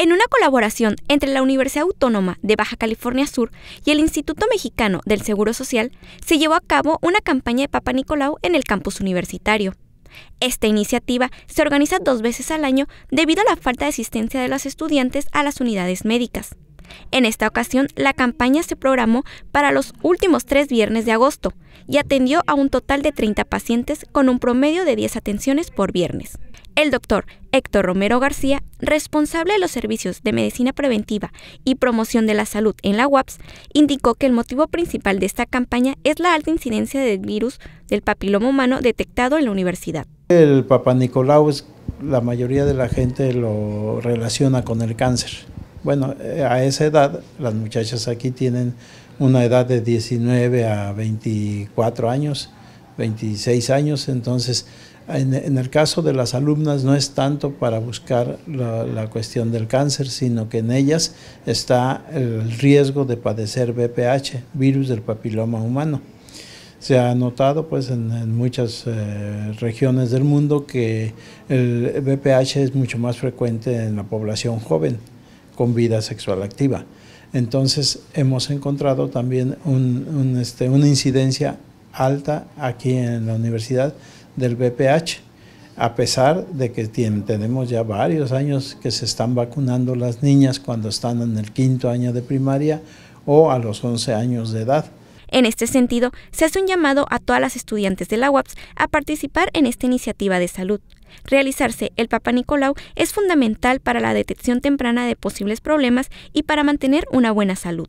En una colaboración entre la Universidad Autónoma de Baja California Sur y el Instituto Mexicano del Seguro Social, se llevó a cabo una campaña de Papa Nicolau en el campus universitario. Esta iniciativa se organiza dos veces al año debido a la falta de asistencia de los estudiantes a las unidades médicas. En esta ocasión, la campaña se programó para los últimos tres viernes de agosto y atendió a un total de 30 pacientes con un promedio de 10 atenciones por viernes. El doctor Héctor Romero García, responsable de los servicios de medicina preventiva y promoción de la salud en la UAPS, indicó que el motivo principal de esta campaña es la alta incidencia del virus del papiloma humano detectado en la universidad. El papanicolau, la mayoría de la gente lo relaciona con el cáncer bueno, eh, a esa edad, las muchachas aquí tienen una edad de 19 a 24 años, 26 años, entonces en, el caso de las alumnas no es tanto para buscar la, cuestión del cáncer, sino que en ellas está el riesgo de padecer VPH, virus del papiloma humano. Se ha notado pues en, muchas eh, regiones del mundo que el BPH es mucho más frecuente en la población joven con vida sexual activa. Entonces hemos encontrado también este, una incidencia alta aquí en la universidad del BPH, a pesar de que tenemos ya varios años que se están vacunando las niñas cuando están en el quinto año de primaria o a los 11 años de edad. En este sentido, se hace un llamado a todas las estudiantes de la UAPS a participar en esta iniciativa de salud. Realizarse el Papa Nicolau es fundamental para la detección temprana de posibles problemas y para mantener una buena salud.